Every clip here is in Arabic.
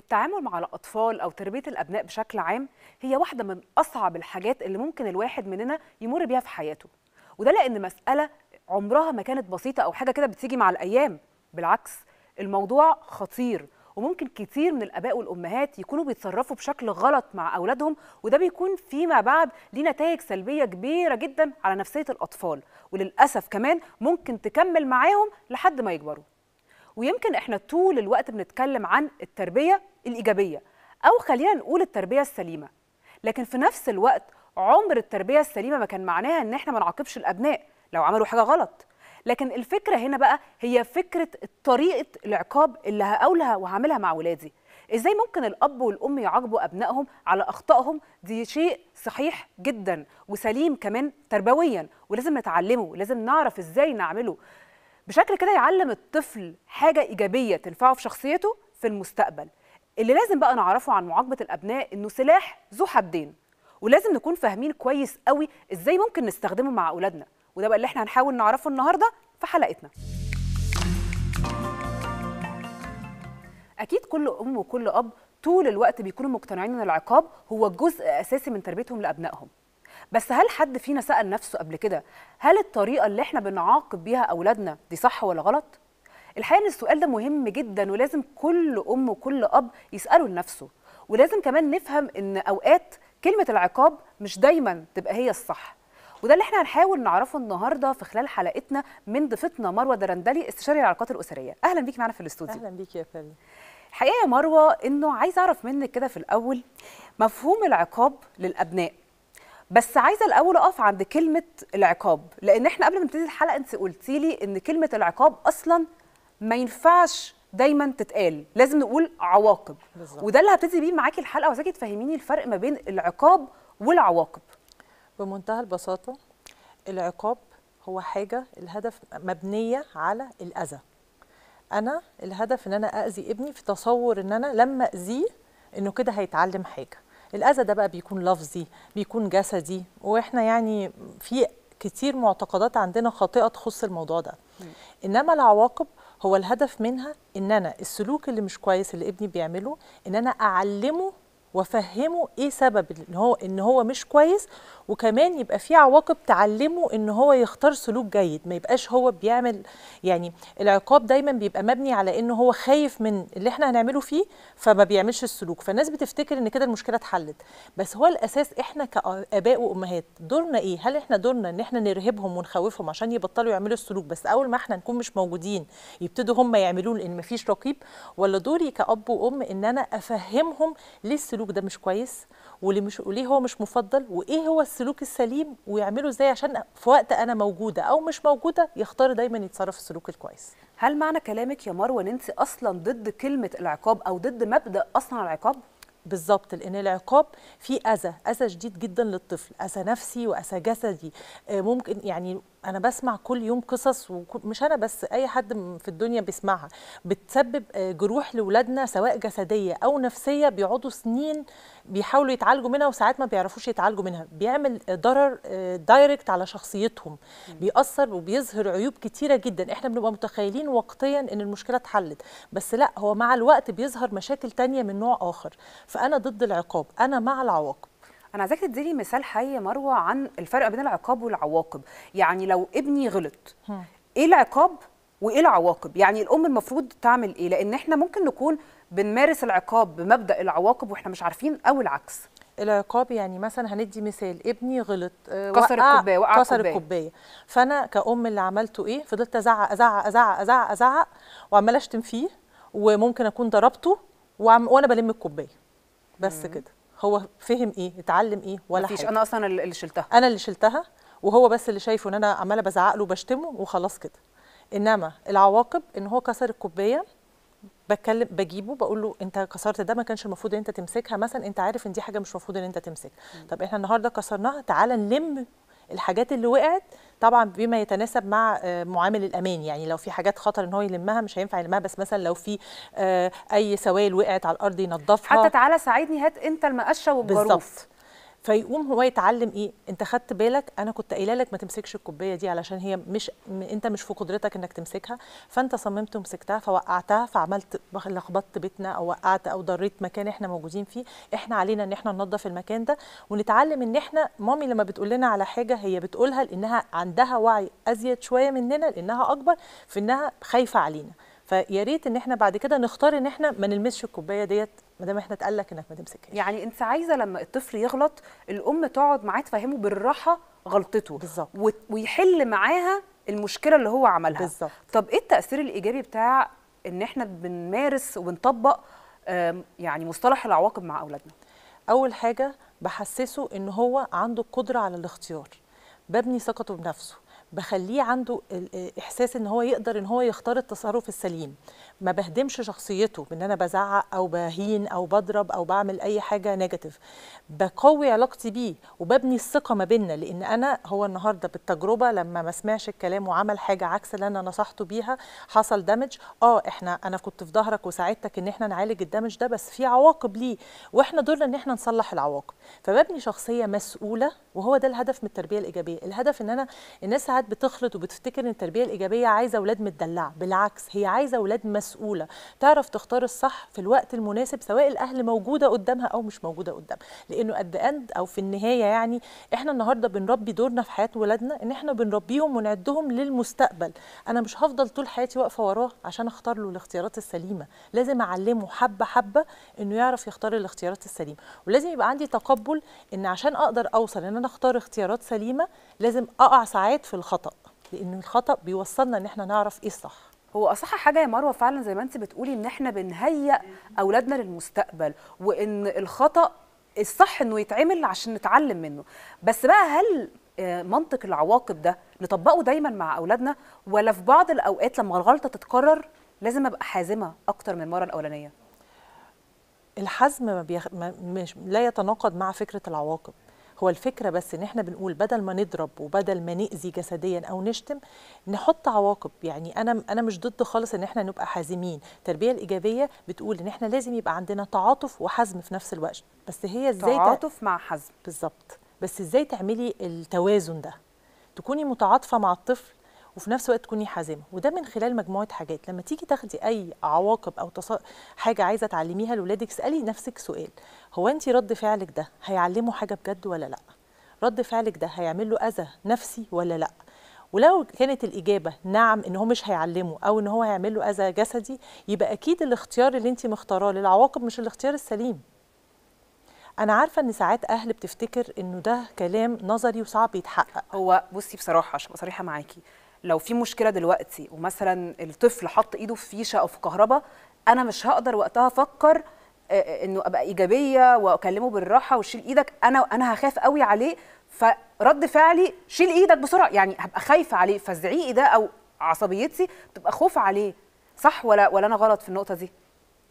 التعامل مع الاطفال او تربيه الابناء بشكل عام هي واحده من اصعب الحاجات اللي ممكن الواحد مننا يمر بيها في حياته وده لان مساله عمرها ما كانت بسيطه او حاجه كده بتيجي مع الايام بالعكس الموضوع خطير وممكن كتير من الاباء والامهات يكونوا بيتصرفوا بشكل غلط مع اولادهم وده بيكون فيما بعد ليه نتائج سلبيه كبيره جدا على نفسيه الاطفال وللاسف كمان ممكن تكمل معاهم لحد ما يكبروا ويمكن احنا طول الوقت بنتكلم عن التربيه الايجابيه او خلينا نقول التربيه السليمه لكن في نفس الوقت عمر التربيه السليمه ما كان معناها ان احنا ما نعاقبش الابناء لو عملوا حاجه غلط لكن الفكره هنا بقى هي فكره طريقه العقاب اللي هقولها وهعملها مع ولادي ازاي ممكن الاب والام يعاقبوا ابنائهم على اخطائهم دي شيء صحيح جدا وسليم كمان تربويا ولازم نتعلمه لازم نعرف ازاي نعمله بشكل كده يعلم الطفل حاجه ايجابيه تنفعه في شخصيته في المستقبل اللي لازم بقى نعرفه عن معاقبه الابناء انه سلاح ذو حدين ولازم نكون فاهمين كويس قوي ازاي ممكن نستخدمه مع اولادنا وده بقى اللي احنا هنحاول نعرفه النهارده في حلقتنا اكيد كل ام وكل اب طول الوقت بيكونوا مقتنعين ان العقاب هو جزء اساسي من تربيتهم لابنائهم بس هل حد فينا سال نفسه قبل كده هل الطريقه اللي احنا بنعاقب بيها اولادنا دي صح ولا غلط الحقيقه ان السؤال ده مهم جدا ولازم كل ام وكل اب يساله لنفسه ولازم كمان نفهم ان اوقات كلمه العقاب مش دايما تبقى هي الصح وده اللي احنا هنحاول نعرفه النهارده في خلال حلقتنا من ضيفتنا مروه درندلي استشاري العلاقات الاسريه اهلا بيكي معانا في الاستوديو اهلا بيكي يا فندم الحقيقه يا مروه انه عايزه اعرف منك كده في الاول مفهوم العقاب للابناء بس عايزه الاول اقف عند كلمه العقاب لان احنا قبل ما نبتدي الحلقه انت قلتي لي ان كلمه العقاب اصلا ما ينفعش دايما تتقال لازم نقول عواقب بالزبط. وده اللي هبتدي بيه معاكي الحلقه وعايزاكي تفهميني الفرق ما بين العقاب والعواقب بمنتهى البساطه العقاب هو حاجه الهدف مبنيه على الاذى انا الهدف ان انا اذي ابني في تصور ان انا لما اذيه انه كده هيتعلم حاجه الاذى ده بقى بيكون لفظي بيكون جسدي واحنا يعني في كتير معتقدات عندنا خاطئه تخص الموضوع ده انما العواقب هو الهدف منها ان انا السلوك اللي مش كويس اللي ابني بيعمله ان انا اعلمه وافهمه ايه سبب ان هو ان هو مش كويس وكمان يبقى في عواقب تعلمه ان هو يختار سلوك جيد ما يبقاش هو بيعمل يعني العقاب دايما بيبقى مبني على ان هو خايف من اللي احنا هنعمله فيه فما بيعملش السلوك فالناس بتفتكر ان كده المشكله اتحلت بس هو الاساس احنا كاباء وامهات دورنا ايه هل احنا دورنا ان احنا نرهبهم ونخوفهم عشان يبطلوا يعملوا السلوك بس اول ما احنا نكون مش موجودين يبتدوا هم يعملوه لان مفيش رقيب ولا دوري كاب وام ان انا افهمهم ليه السلوك ده مش كويس واللي مش وليه هو مش مفضل وايه هو السلوك السليم ويعمله ازاي عشان في وقت انا موجوده او مش موجوده يختار دايما يتصرف السلوك الكويس هل معنى كلامك يا مروه ان انت اصلا ضد كلمه العقاب او ضد مبدا اصلا العقاب بالظبط لان العقاب فيه اذى اذى شديد جدا للطفل اذى نفسي واذى جسدي آه، ممكن يعني انا بسمع كل يوم قصص ومش انا بس اي حد في الدنيا بيسمعها بتسبب آه، جروح لاولادنا سواء جسديه او نفسيه بيقعدوا سنين بيحاولوا يتعالجوا منها وساعات ما بيعرفوش يتعالجوا منها بيعمل ضرر دايركت آه، على شخصيتهم بيأثر وبيظهر عيوب كتيره جدا احنا بنبقى متخيلين وقتيا ان المشكله اتحلت بس لا هو مع الوقت بيظهر مشاكل تانية من نوع اخر فانا ضد العقاب انا مع العواقب انا عايزاك تديلي مثال حي مروه عن الفرق بين العقاب والعواقب يعني لو ابني غلط ايه العقاب وايه العواقب يعني الام المفروض تعمل ايه لان احنا ممكن نكون بنمارس العقاب بمبدا العواقب واحنا مش عارفين او العكس العقاب يعني مثلا هندي مثال ابني غلط آه، كسر الكوبايه وقع كسر الكوبايه فانا كأم اللي عملته ايه فضلت ازعق ازعق ازعق ازعق ازعق وعماله اشتم فيه وممكن اكون ضربته وانا بلم الكوبايه بس كده هو فهم ايه اتعلم ايه ولا مفيش. حاجه انا اصلا اللي شلتها انا اللي شلتها وهو بس اللي شايفه ان انا عماله بزعق له وبشتمه وخلاص كده انما العواقب ان هو كسر الكوبايه بتكلم بجيبه بقول له انت كسرت ده ما كانش المفروض ان انت تمسكها مثلا انت عارف ان دي حاجه مش المفروض ان انت تمسكها طب احنا النهارده كسرناها تعالى نلم الحاجات اللي وقعت طبعا بما يتناسب مع آه، معامل الامان يعني لو في حاجات خطر ان هو يلمها مش هينفع يلمها بس مثلا لو في آه، اي سوائل وقعت على الارض ينظفها حتى تعالى ساعدني هات انت المقشه والجاروف بالظبط فيقوم هو يتعلم ايه انت خدت بالك انا كنت قايله لك ما تمسكش الكوبايه دي علشان هي مش انت مش في قدرتك انك تمسكها فانت صممت ومسكتها فوقعتها فعملت لخبطت بيتنا او وقعت او ضريت مكان احنا موجودين فيه احنا علينا ان احنا ننظف المكان ده ونتعلم ان احنا مامي لما بتقول لنا على حاجه هي بتقولها لانها عندها وعي ازيد شويه مننا لانها اكبر في انها خايفه علينا فيا ريت ان احنا بعد كده نختار ان احنا ما نلمسش الكوبايه ديت ما دام احنا اتقال لك انك ما تمسكهاش يعني انت عايزه لما الطفل يغلط الام تقعد معاه تفهمه بالراحه غلطته بالظبط ويحل معاها المشكله اللي هو عملها بالظبط طب ايه التاثير الايجابي بتاع ان احنا بنمارس وبنطبق يعني مصطلح العواقب مع اولادنا اول حاجه بحسسه ان هو عنده القدره على الاختيار ببني ثقته بنفسه بخليه عنده احساس ان هو يقدر ان هو يختار التصرف السليم ما بهدمش شخصيته بان انا بزعق او بهين او بضرب او بعمل اي حاجه نيجاتيف بقوي علاقتي بيه وببني الثقه ما بيننا لان انا هو النهارده بالتجربه لما ما سمعش الكلام وعمل حاجه عكس اللي انا نصحته بيها حصل دامج اه احنا انا كنت في ظهرك وساعدتك ان احنا نعالج الدامج ده بس في عواقب ليه واحنا دورنا ان احنا نصلح العواقب فببني شخصيه مسؤوله وهو ده الهدف من التربيه الايجابيه الهدف ان انا الناس ساعات بتخلط وبتفتكر ان التربيه الايجابيه عايزه اولاد متدلعه بالعكس هي عايزه اولاد مسؤولة مسؤوله تعرف تختار الصح في الوقت المناسب سواء الاهل موجوده قدامها او مش موجوده قدامها لانه قد اند او في النهايه يعني احنا النهارده بنربي دورنا في حياه ولادنا ان احنا بنربيهم ونعدهم للمستقبل انا مش هفضل طول حياتي واقفه وراه عشان اختار له الاختيارات السليمه لازم اعلمه حبه حبه انه يعرف يختار الاختيارات السليمه ولازم يبقى عندي تقبل ان عشان اقدر اوصل ان انا اختار اختيارات سليمه لازم اقع ساعات في الخطا لان الخطا بيوصلنا ان احنا نعرف ايه الصح هو اصح حاجه يا مروه فعلا زي ما انت بتقولي ان احنا بنهيئ اولادنا للمستقبل وان الخطا الصح انه يتعمل عشان نتعلم منه بس بقى هل آه، منطق العواقب ده نطبقه دايما مع اولادنا ولا في بعض الاوقات لما الغلطه تتكرر لازم ابقى حازمه اكتر من المره الاولانيه الحزم ما بيخ... ما مش... لا يتناقض مع فكره العواقب هو الفكره بس ان احنا بنقول بدل ما نضرب وبدل ما ناذي جسديا او نشتم نحط عواقب يعني انا انا مش ضد خالص ان احنا نبقى حازمين التربيه الايجابيه بتقول ان احنا لازم يبقى عندنا تعاطف وحزم في نفس الوقت بس هي ازاي تعاطف مع حزم بالظبط بس ازاي تعملي التوازن ده تكوني متعاطفه مع الطفل وفي نفس الوقت تكوني حازمه وده من خلال مجموعه حاجات لما تيجي تاخدي اي عواقب او تص... حاجه عايزه تعلميها لاولادك اسالي نفسك سؤال هو انت رد فعلك ده هيعلمه حاجه بجد ولا لا رد فعلك ده هيعمل له اذى نفسي ولا لا ولو كانت الإجابة نعم إن هو مش هيعلمه أو إن هو هيعمل له أذى جسدي يبقى أكيد الاختيار اللي أنت مختاراه للعواقب مش الاختيار السليم انا عارفه ان ساعات اهل بتفتكر انه ده كلام نظري وصعب يتحقق هو بصي بصراحه عشان صريحه معاكي لو في مشكله دلوقتي ومثلا الطفل حط ايده في فيشه او في كهرباء انا مش هقدر وقتها افكر آه، آه، انه ابقى ايجابيه واكلمه بالراحه وشيل ايدك انا انا هخاف قوي عليه فرد فعلي شيل ايدك بسرعه يعني هبقى خايفه عليه فزعيقي ده او عصبيتي بتبقى خوف عليه صح ولا ولا انا غلط في النقطه دي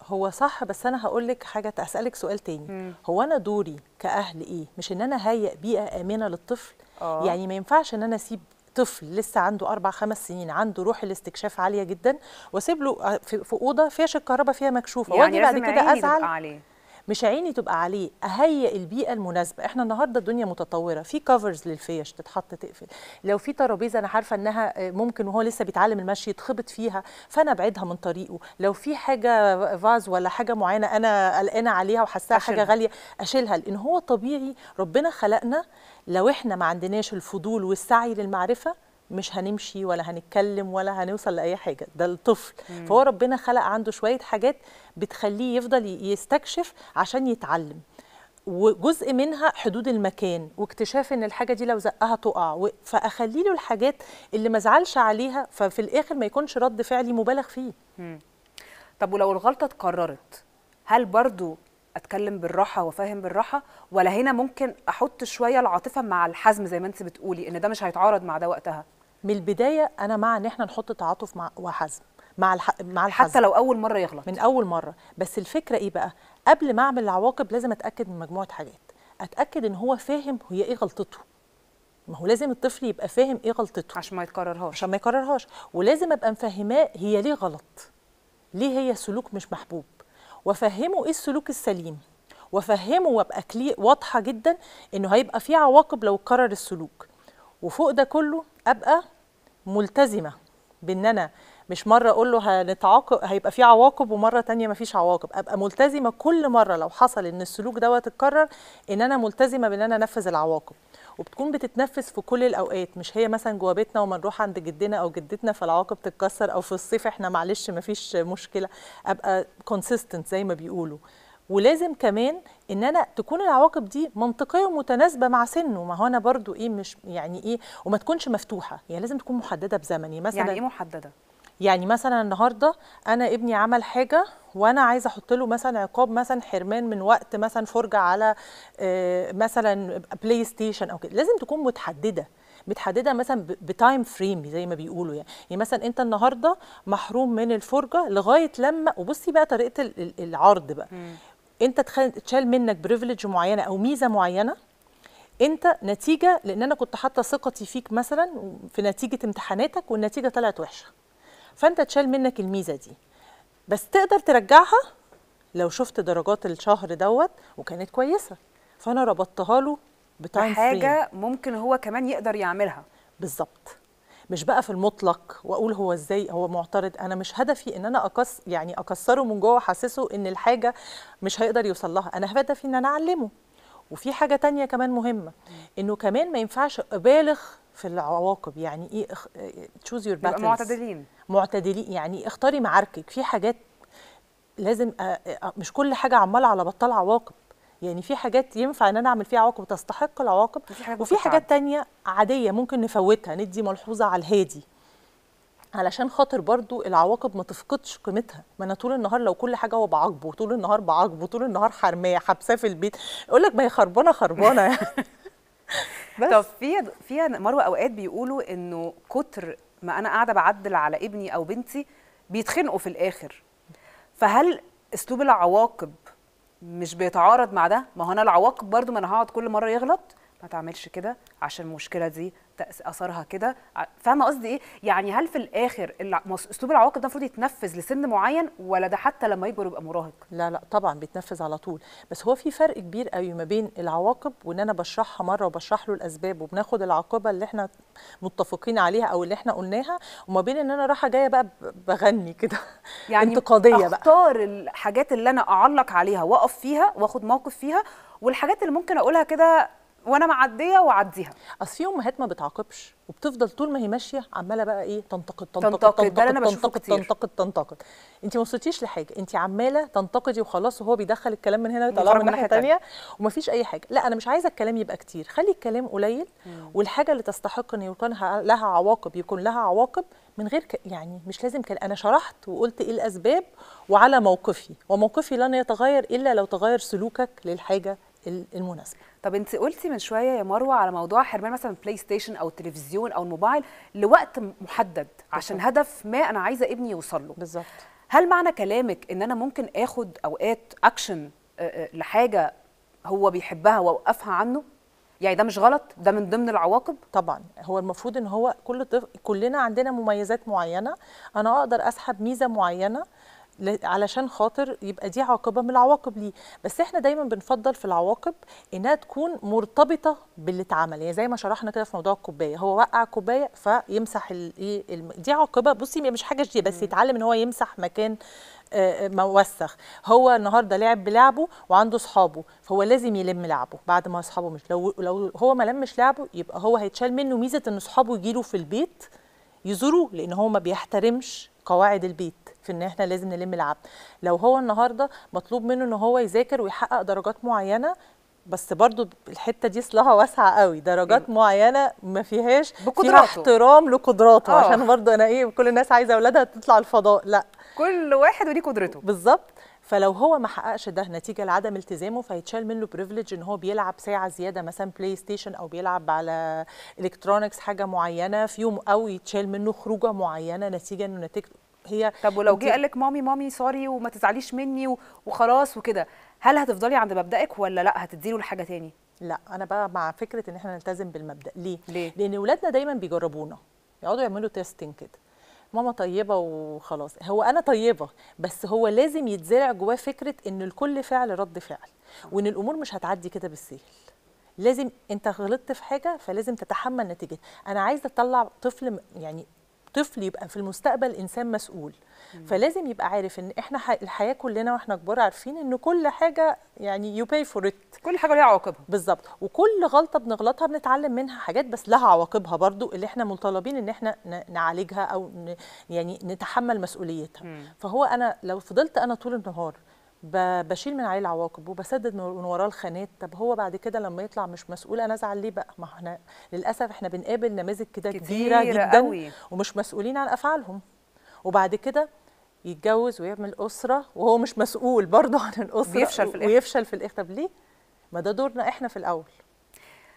هو صح بس انا هقول لك حاجه اسالك سؤال تاني مم. هو انا دوري كاهل ايه مش ان انا هيئ بيئه امنه للطفل أوه. يعني ما ينفعش ان انا اسيب طفل لسه عنده أربع خمس سنين عنده روح الاستكشاف عالية جدا وأسيب له آه، في أوضة فيش الكهرباء فيها مكشوفة يعني واجي بعد كده أزعل عليه. مش عيني تبقى عليه اهيئ البيئه المناسبه احنا النهارده الدنيا متطوره في كفرز للفيش تتحط تقفل لو في ترابيزه انا عارفه انها آه، ممكن وهو لسه بيتعلم المشي يتخبط فيها فانا ابعدها من طريقه لو في حاجه فاز ولا حاجه معينه انا قلقانه عليها وحاساها حاجه غاليه اشيلها لان هو طبيعي ربنا خلقنا لو احنا ما عندناش الفضول والسعي للمعرفه مش هنمشي ولا هنتكلم ولا هنوصل لاي حاجه ده الطفل مم. فهو ربنا خلق عنده شويه حاجات بتخليه يفضل يستكشف عشان يتعلم وجزء منها حدود المكان واكتشاف ان الحاجه دي لو زقها تقع فاخلي له الحاجات اللي ما زعلش عليها ففي الاخر ما يكونش رد فعلي مبالغ فيه مم. طب ولو الغلطه اتكررت هل برضو اتكلم بالراحه وفاهم بالراحه ولا هنا ممكن احط شويه العاطفه مع الحزم زي ما انت بتقولي ان ده مش هيتعارض مع ده وقتها من البدايه انا مع ان احنا نحط تعاطف مع وحزم مع الح... مع الحزم حتى لو اول مره يغلط من اول مره بس الفكره ايه بقى قبل ما اعمل العواقب لازم اتاكد من مجموعه حاجات اتاكد ان هو فاهم هي ايه غلطته ما هو لازم الطفل يبقى فاهم ايه غلطته عشان ما يتكررهاش عشان ما يكررهاش ولازم ابقى مفهماه هي ليه غلط ليه هي سلوك مش محبوب وافهمه ايه السلوك السليم وافهمه وابقى واضحه جدا انه هيبقى في عواقب لو اتكرر السلوك وفوق ده كله ابقى ملتزمه بان انا مش مره اقول له هنتعاقب هيبقى في عواقب ومره تانية مفيش عواقب ابقى ملتزمه كل مره لو حصل ان السلوك دوت اتكرر ان انا ملتزمه بان انا انفذ العواقب وبتكون بتتنفذ في كل الاوقات مش هي مثلا جوه بيتنا وما نروح عند جدنا او جدتنا فالعواقب تتكسر او في الصيف احنا معلش مفيش مشكله ابقى كونسيستنت زي ما بيقولوا ولازم كمان ان انا تكون العواقب دي منطقيه ومتناسبه مع سنه ما هو انا برضو ايه مش يعني ايه وما تكونش مفتوحه يعني لازم تكون محدده بزمني يعني مثلا يعني ايه محدده يعني مثلا النهارده انا ابني عمل حاجه وانا عايزه احط له مثلا عقاب مثلا حرمان من وقت مثلا فرجه على آه، مثلا بلاي ستيشن او كده لازم تكون متحدده متحدده مثلا بتايم فريم زي ما بيقولوا يعني. يعني مثلا انت النهارده محروم من الفرجه لغايه لما وبصي بقى طريقه العرض بقى م. انت تشال منك بريفليج معينه او ميزه معينه انت نتيجه لان انا كنت حاطه ثقتي فيك مثلا في نتيجه امتحاناتك والنتيجه طلعت وحشه فانت تشال منك الميزه دي بس تقدر ترجعها لو شفت درجات الشهر دوت وكانت كويسه فانا ربطتها له بتايم حاجه ممكن هو كمان يقدر يعملها بالظبط مش بقى في المطلق واقول هو ازاي هو معترض انا مش هدفي ان انا اقص يعني اكسره من جوه احسسه ان الحاجه مش هيقدر يوصل لها انا هدفي ان انا اعلمه وفي حاجه تانية كمان مهمه انه كمان ما ينفعش ابالغ في العواقب يعني ايه تشوز يور باتلز معتدلين معتدلين يعني اختاري معاركك في حاجات لازم آه، آه، مش كل حاجه عماله على بطال عواقب يعني في حاجات ينفع ان انا اعمل فيها عواقب تستحق العواقب وفي حاجات تانية عاديه ممكن نفوتها ندي ملحوظه على الهادي علشان خاطر برضو العواقب ما تفقدش قيمتها ما انا طول النهار لو كل حاجه هو بعاقبه طول النهار بعاقبه طول النهار حرميه حبساه في البيت يقول لك ما هي خربانه خربانه يعني بس طب في في مروه اوقات بيقولوا انه كتر ما انا قاعده بعدل على ابني او بنتي بيتخنقوا في الاخر فهل اسلوب العواقب مش بيتعارض مع ده ما هو انا العواقب برضو ما انا هقعد كل مره يغلط ما تعملش كده عشان المشكله دي اثرها كده فاهمه قصدي ايه يعني هل في الاخر اسلوب العواقب ده المفروض يتنفذ لسن معين ولا ده حتى لما يكبر يبقى مراهق لا لا طبعا بيتنفذ على طول بس هو في فرق كبير قوي ما بين العواقب وان انا بشرحها مره وبشرح له الاسباب وبناخد العاقبه اللي احنا متفقين عليها او اللي احنا قلناها وما بين ان انا رايحه جايه بقى بغني كده يعني انتقاديه بقى اختار الحاجات اللي انا اعلق عليها واقف فيها واخد موقف فيها والحاجات اللي ممكن اقولها كده وانا معديه واعديها اصل في امهات ما بتعاقبش وبتفضل طول ما هي ماشيه عماله بقى ايه تنتقد تنتقد تنتقد تنتقد تنتقد تنتقد انت ما وصلتيش لحاجه انت عماله تنتقدي وخلاص وهو بيدخل الكلام من هنا ويطلعه من ناحيه ثانيه ومفيش اي حاجه لا انا مش عايزه الكلام يبقى كتير خلي الكلام قليل مم. والحاجه اللي تستحق ان يكون لها عواقب يكون لها عواقب من غير ك... يعني مش لازم كلام انا شرحت وقلت ايه الاسباب وعلى موقفي وموقفي لن يتغير الا لو تغير سلوكك للحاجه المناسبه طب انت قلتي من شويه يا مروه على موضوع حرمان مثلا البلاي ستيشن او التلفزيون او الموبايل لوقت محدد عشان بالزبط. هدف ما انا عايزه ابني يوصل له بالظبط هل معنى كلامك ان انا ممكن اخد اوقات اكشن آه، آه، لحاجه هو بيحبها واوقفها عنه يعني ده مش غلط ده من ضمن العواقب طبعا هو المفروض ان هو كل طفل كلنا عندنا مميزات معينه انا اقدر اسحب ميزه معينه علشان خاطر يبقى دي عاقبه من العواقب ليه بس احنا دايما بنفضل في العواقب انها تكون مرتبطه باللي اتعمل يعني زي ما شرحنا كده في موضوع الكوبايه هو وقع كوبايه فيمسح الايه دي عاقبه بصي مش حاجه جديده بس يتعلم ان هو يمسح مكان آه، آه، موسخ هو النهارده لعب بلعبه وعنده اصحابه فهو لازم يلم لعبه بعد ما اصحابه مش لو لو هو ما لمش لعبه يبقى هو هيتشال منه ميزه ان اصحابه يجيله في البيت يزوروه لان هو ما بيحترمش قواعد البيت في ان احنا لازم نلم العبد لو هو النهارده مطلوب منه ان هو يذاكر ويحقق درجات معينه بس برضو الحته دي صلاها واسعه قوي درجات أيوة. معينه ما فيهاش فيها احترام لقدراته أوه. عشان برضو انا ايه كل الناس عايزه اولادها تطلع الفضاء لا كل واحد وليه قدرته بالظبط فلو هو ما حققش ده نتيجه لعدم التزامه فيتشال منه بريفليج ان هو بيلعب ساعه زياده مثلا بلاي ستيشن او بيلعب على الكترونكس حاجه معينه في يوم او يتشال منه خروجه معينه نتيجه انه نتيجه هي طب ولو جه قال لك مامي مامي سوري وما تزعليش مني وخلاص وكده هل هتفضلي عند مبدأك ولا لا هتديله لحاجه تاني لا انا بقى مع فكره ان احنا نلتزم بالمبدا ليه, ليه؟ لان اولادنا دايما بيجربونا يقعدوا يعملوا تيستنج كده ماما طيبه وخلاص هو انا طيبه بس هو لازم يتزرع جواه فكره ان الكل فعل رد فعل وان الامور مش هتعدي كده بالسهل لازم انت غلطت في حاجه فلازم تتحمل نتيجتها انا عايزه اطلع طفل يعني طفل يبقى في المستقبل انسان مسؤول مم. فلازم يبقى عارف ان احنا الحياه كلنا واحنا كبار عارفين ان كل حاجه يعني يو باي فور ات كل حاجه ليها عواقبها بالظبط وكل غلطه بنغلطها بنتعلم منها حاجات بس لها عواقبها برضو اللي احنا مطالبين ان احنا نعالجها او يعني نتحمل مسؤوليتها مم. فهو انا لو فضلت انا طول النهار بشيل من عليه العواقب وبسدد من وراه الخانات طب هو بعد كده لما يطلع مش مسؤول انا ازعل ليه بقى ما احنا للاسف احنا بنقابل نماذج كده كبيره جدا قوي. ومش مسؤولين عن افعالهم وبعد كده يتجوز ويعمل اسره وهو مش مسؤول برضه عن الاسره بيفشل في الإخر. ويفشل في الاخر طب ليه ما ده دورنا احنا في الاول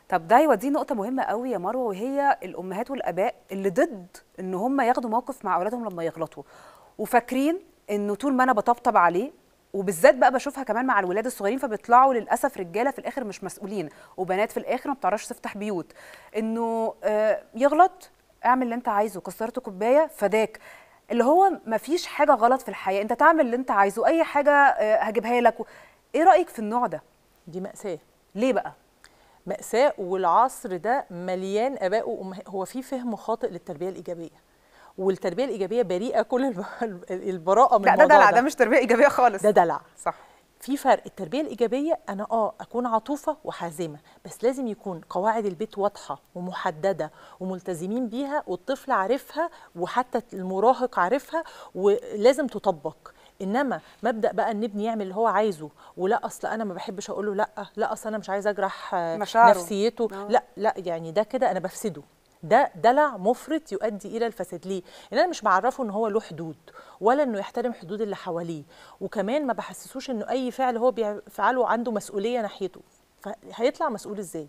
طب ده ودي نقطة مهمة قوي يا مروة وهي الأمهات والآباء اللي ضد إن هم ياخدوا موقف مع أولادهم لما يغلطوا وفاكرين إنه طول ما أنا بطبطب عليه وبالذات بقى بشوفها كمان مع الولاد الصغيرين فبيطلعوا للاسف رجاله في الاخر مش مسؤولين وبنات في الاخر ما بتعرفش تفتح بيوت انه آه، يغلط اعمل اللي انت عايزه كسرت كوبايه فداك اللي هو ما فيش حاجه غلط في الحياه انت تعمل اللي انت عايزه اي حاجه آه، هجيبها لك ايه رايك في النوع ده دي ماساه ليه بقى ماساه والعصر ده مليان اباء وامهات هو في فهم خاطئ للتربيه الايجابيه والتربيه الايجابيه بريئه كل البراءه من لا ده دلع ده. ده مش تربيه ايجابيه خالص ده دلع صح في فرق التربيه الايجابيه انا اه اكون عطوفه وحازمه بس لازم يكون قواعد البيت واضحه ومحدده وملتزمين بيها والطفل عارفها وحتى المراهق عارفها ولازم تطبق انما مبدا بقى ان ابني يعمل اللي هو عايزه ولا اصل انا ما بحبش اقول له لا لا اصل انا مش عايز اجرح مشاعره. نفسيته آه. لا لا يعني ده كده انا بفسده ده دلع مفرط يؤدي الى الفساد ليه ان انا مش بعرفه ان هو له حدود ولا انه يحترم حدود اللي حواليه وكمان ما بحسسوش انه اي فعل هو بيفعله عنده مسؤوليه ناحيته فهيطلع مسؤول ازاي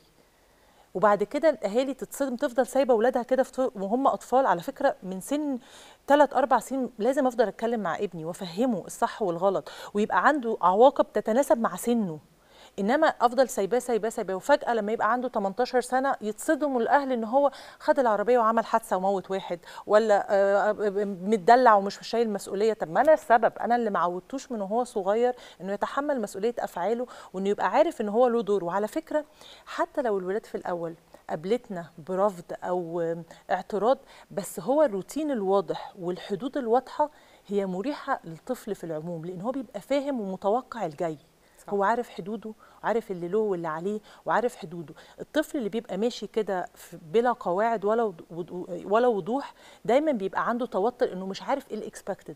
وبعد كده الاهالي تتصدم تفضل سايبه اولادها كده وهم اطفال على فكره من سن 3 4 سنين لازم افضل اتكلم مع ابني وافهمه الصح والغلط ويبقى عنده عواقب تتناسب مع سنه انما افضل سايباه سايباه سايباه وفجاه لما يبقى عنده 18 سنه يتصدموا الاهل ان هو خد العربيه وعمل حادثه وموت واحد ولا آه، آه، متدلع ومش شايل مسؤوليه طب ما انا السبب انا اللي ما عودتوش من وهو صغير انه يتحمل مسؤوليه افعاله وانه يبقى عارف ان هو له دور وعلى فكره حتى لو الولاد في الاول قابلتنا برفض او اعتراض بس هو الروتين الواضح والحدود الواضحه هي مريحه للطفل في العموم لان هو بيبقى فاهم ومتوقع الجاي صح. هو عارف حدوده وعارف اللي له واللي عليه وعارف حدوده الطفل اللي بيبقى ماشي كده بلا قواعد ولا ولا وضوح دايما بيبقى عنده توتر انه مش عارف ايه الاكسبكتد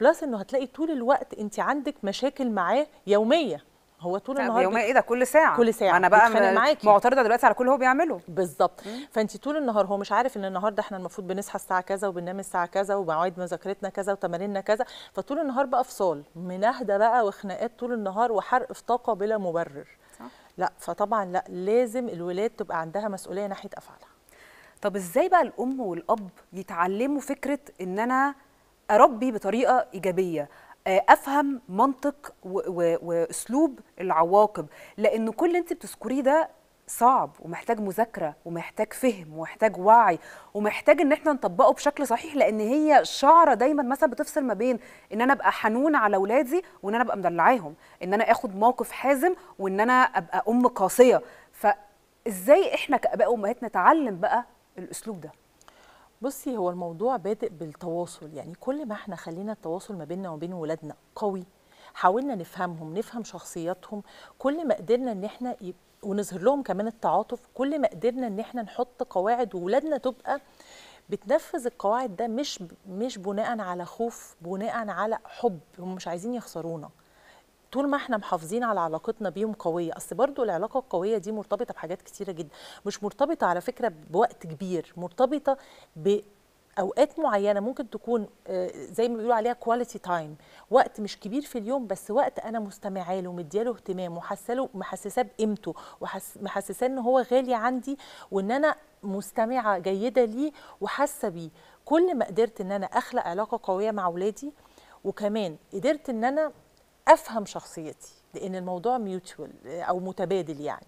بلس انه هتلاقي طول الوقت انت عندك مشاكل معاه يوميه هو طول النهار يوميا ايه ده كل ساعه كل ساعه انا بقى معترضه دلوقتي على كل اللي هو بيعمله بالظبط فانت طول النهار هو مش عارف ان النهارده احنا المفروض بنصحى الساعه كذا وبننام الساعه كذا ومواعيد مذاكرتنا كذا وتماريننا كذا فطول النهار بقى فصال منهدة بقى وخناقات طول النهار وحرق في طاقه بلا مبرر صح. لا فطبعا لا لازم الولاد تبقى عندها مسؤوليه ناحيه افعالها طب ازاي بقى الام والاب يتعلموا فكره ان انا اربي بطريقه ايجابيه آه، افهم منطق واسلوب العواقب لان كل اللي انت بتذكريه ده صعب ومحتاج مذاكره ومحتاج فهم ومحتاج وعي ومحتاج ان احنا نطبقه بشكل صحيح لان هي شعره دايما مثلا بتفصل ما بين ان انا ابقى حنون على اولادي وان انا ابقى مدلعاهم ان انا اخد موقف حازم وان انا ابقى ام قاسيه فازاي احنا كاباء وامهات نتعلم بقى الاسلوب ده بصي هو الموضوع بادئ بالتواصل يعني كل ما احنا خلينا التواصل ما بيننا وبين ولادنا قوي حاولنا نفهمهم نفهم شخصياتهم كل ما قدرنا ان احنا ونظهر لهم كمان التعاطف كل ما قدرنا ان احنا نحط قواعد وولادنا تبقى بتنفذ القواعد ده مش مش بناء على خوف بناء على حب هم مش عايزين يخسرونا طول ما احنا محافظين على علاقتنا بيهم قويه اصل برضو العلاقه القويه دي مرتبطه بحاجات كتيره جدا مش مرتبطه على فكره بوقت كبير مرتبطه ب اوقات معينه ممكن تكون آه، زي ما بيقولوا عليها كواليتي تايم وقت مش كبير في اليوم بس وقت انا مستمعه له مدياله اهتمام وحاسه محسساه بقيمته ومحسساه ان هو غالي عندي وان انا مستمعه جيده ليه وحاسه بيه كل ما قدرت ان انا اخلق علاقه قويه مع اولادي وكمان قدرت ان انا افهم شخصيتي لان الموضوع ميوتشوال آه، او متبادل يعني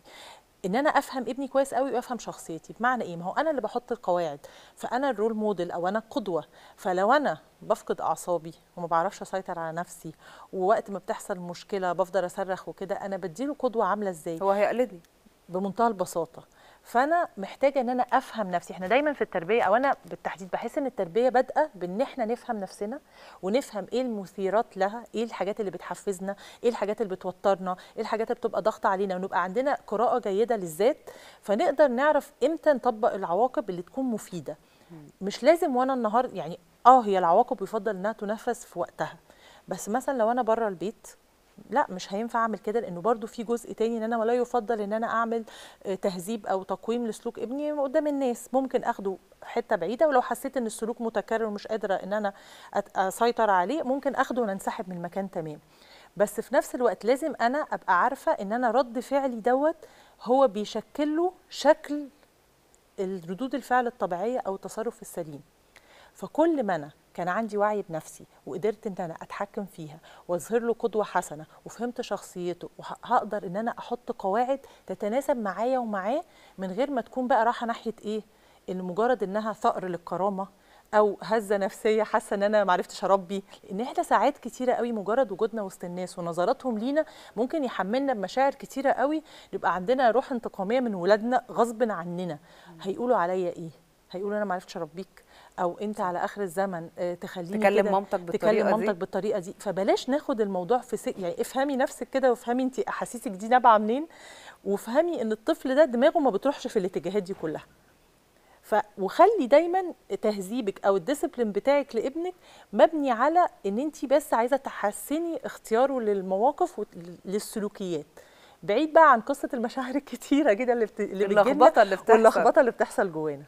ان انا افهم ابني كويس قوي وافهم شخصيتي بمعنى ايه ما هو انا اللي بحط القواعد فانا الرول موديل او انا القدوه فلو انا بفقد اعصابي وما بعرفش اسيطر على نفسي ووقت ما بتحصل مشكله بفضل اصرخ وكده انا بديله قدوه عامله ازاي هو هيقلدني بمنتهى البساطه فانا محتاجه ان انا افهم نفسي احنا دايما في التربيه او انا بالتحديد بحس ان التربيه بادئه بان احنا نفهم نفسنا ونفهم ايه المثيرات لها ايه الحاجات اللي بتحفزنا ايه الحاجات اللي بتوترنا ايه الحاجات اللي بتبقى ضغط علينا ونبقى عندنا قراءه جيده للذات فنقدر نعرف امتى نطبق العواقب اللي تكون مفيده مش لازم وانا النهار يعني اه هي العواقب يفضل انها تنفذ في وقتها بس مثلا لو انا بره البيت لا مش هينفع اعمل كده لانه برضو في جزء تاني ان انا ولا يفضل ان انا اعمل آه، تهذيب او تقويم لسلوك ابني قدام الناس ممكن اخده حته بعيده ولو حسيت ان السلوك متكرر ومش قادره ان انا اسيطر عليه ممكن اخده وانسحب من المكان تمام بس في نفس الوقت لازم انا ابقى عارفه ان انا رد فعلي دوت هو بيشكل له شكل ردود الفعل الطبيعيه او التصرف السليم فكل ما انا كان عندي وعي بنفسي وقدرت ان انا اتحكم فيها واظهر له قدوه حسنه وفهمت شخصيته وهقدر ان انا احط قواعد تتناسب معايا ومعاه من غير ما تكون بقى راحه ناحيه ايه ان مجرد انها ثأر للكرامه او هزه نفسيه حاسه ان انا ما عرفتش اربي لان احنا ساعات كتيره قوي مجرد وجودنا وسط الناس ونظراتهم لينا ممكن يحملنا بمشاعر كتيره قوي نبقى عندنا روح انتقاميه من ولادنا غصب عننا هيقولوا عليا ايه هيقولوا انا ما عرفتش اربيك او انت على اخر الزمن آه، تخليني تكلم مامتك بالطريقه تكلم مامتك بالطريقه دي فبلاش ناخد الموضوع في سي... يعني افهمي نفسك كده وافهمي انت احاسيسك دي نابعه منين وافهمي ان الطفل ده دماغه ما بتروحش في الاتجاهات دي كلها ف وخلي دايما تهذيبك او الديسيبلين بتاعك لابنك مبني على ان انت بس عايزه تحسني اختياره للمواقف وللسلوكيات بعيد بقى عن قصه المشاعر الكتيره جدا اللي بت... اللي اللخبطه اللي بتحصل اللخبطه اللي بتحصل جوانا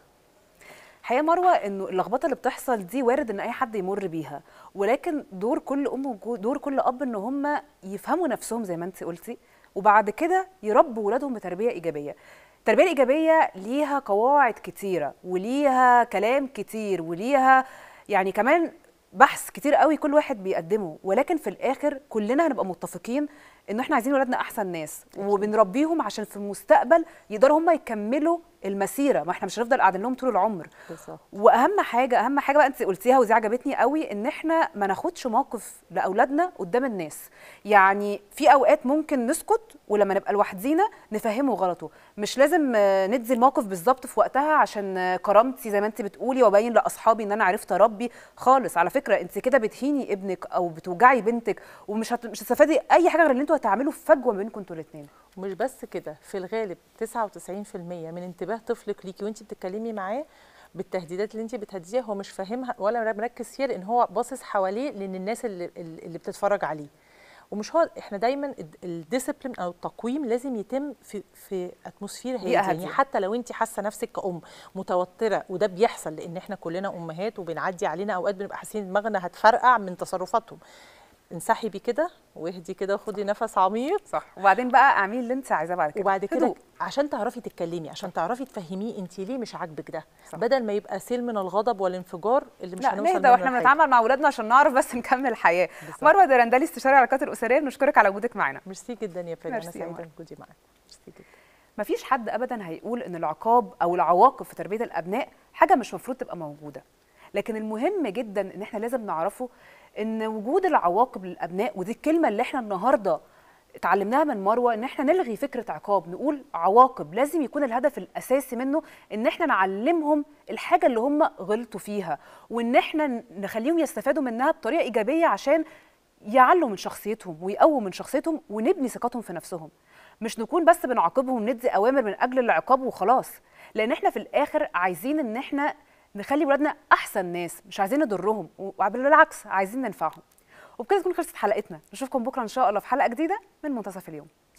الحقيقه مروه انه اللخبطه اللي بتحصل دي وارد ان اي حد يمر بيها ولكن دور كل ام ودور كل اب ان هم يفهموا نفسهم زي ما انت قلتي وبعد كده يربوا ولادهم بتربيه ايجابيه التربيه الايجابيه ليها قواعد كتيره وليها كلام كتير وليها يعني كمان بحث كتير قوي كل واحد بيقدمه ولكن في الاخر كلنا هنبقى متفقين ان احنا عايزين ولادنا احسن ناس وبنربيهم عشان في المستقبل يقدروا هم يكملوا المسيره ما احنا مش هنفضل قاعدين لهم طول العمر بالظبط واهم حاجه اهم حاجه بقى انت قلتيها ودي عجبتني قوي ان احنا ما ناخدش موقف لاولادنا قدام الناس يعني في اوقات ممكن نسكت ولما نبقى لوحدينا نفهمه غلطه مش لازم ندي الموقف بالظبط في وقتها عشان كرامتي زي ما انت بتقولي وابين لاصحابي ان انا عرفت اربي خالص على فكره انت كده بتهيني ابنك او بتوجعي بنتك ومش هت... مش هتستفادي اي حاجه غير اللي انتوا هتعملوا فجوه بينكم انتوا الاثنين مش بس كده في الغالب 99% من انتباه انتباه طفلك ليكي وانت بتتكلمي معاه بالتهديدات اللي انت بتهدديها هو مش فاهمها ولا مركز فيها لان هو باصص حواليه لان الناس اللي اللي بتتفرج عليه ومش هو احنا دايما الديسيبلين او التقويم لازم يتم في في اتموسفير هي يعني حتى لو انت حاسه نفسك كأم متوتره وده بيحصل لان احنا كلنا امهات وبنعدي علينا اوقات بنبقى حاسين دماغنا هتفرقع من تصرفاتهم انسحبي كده واهدي كده وخدي نفس عميق صح وبعدين بقى اعملي اللي انت عايزاه بعد كده وبعد كده هدوء. عشان تعرفي تتكلمي عشان تعرفي تفهميه انت ليه مش عاجبك ده صح. بدل ما يبقى سيل من الغضب والانفجار اللي مش هنوصل لا واحنا بنتعامل مع اولادنا عشان نعرف بس نكمل حياه مروه درندلي استشاري العلاقات الاسريه بنشكرك على وجودك معانا ميرسي جدا يا فريده انا سعيده بوجودي معاك ميرسي جدا مفيش حد ابدا هيقول ان العقاب او العواقب في تربيه الابناء حاجه مش مفروض تبقى موجوده لكن المهم جدا ان احنا لازم نعرفه ان وجود العواقب للابناء ودي الكلمه اللي احنا النهارده اتعلمناها من مروه ان احنا نلغي فكره عقاب نقول عواقب لازم يكون الهدف الاساسي منه ان احنا نعلمهم الحاجه اللي هم غلطوا فيها وان احنا نخليهم يستفادوا منها بطريقه ايجابيه عشان يعلوا من شخصيتهم ويقووا من شخصيتهم ونبني ثقتهم في نفسهم مش نكون بس بنعاقبهم وندي اوامر من اجل العقاب وخلاص لان احنا في الاخر عايزين ان احنا نخلي ولادنا احسن ناس مش عايزين نضرهم وبالعكس عايزين ننفعهم وبكده تكون خلصت حلقتنا نشوفكم بكره ان شاء الله في حلقه جديده من منتصف اليوم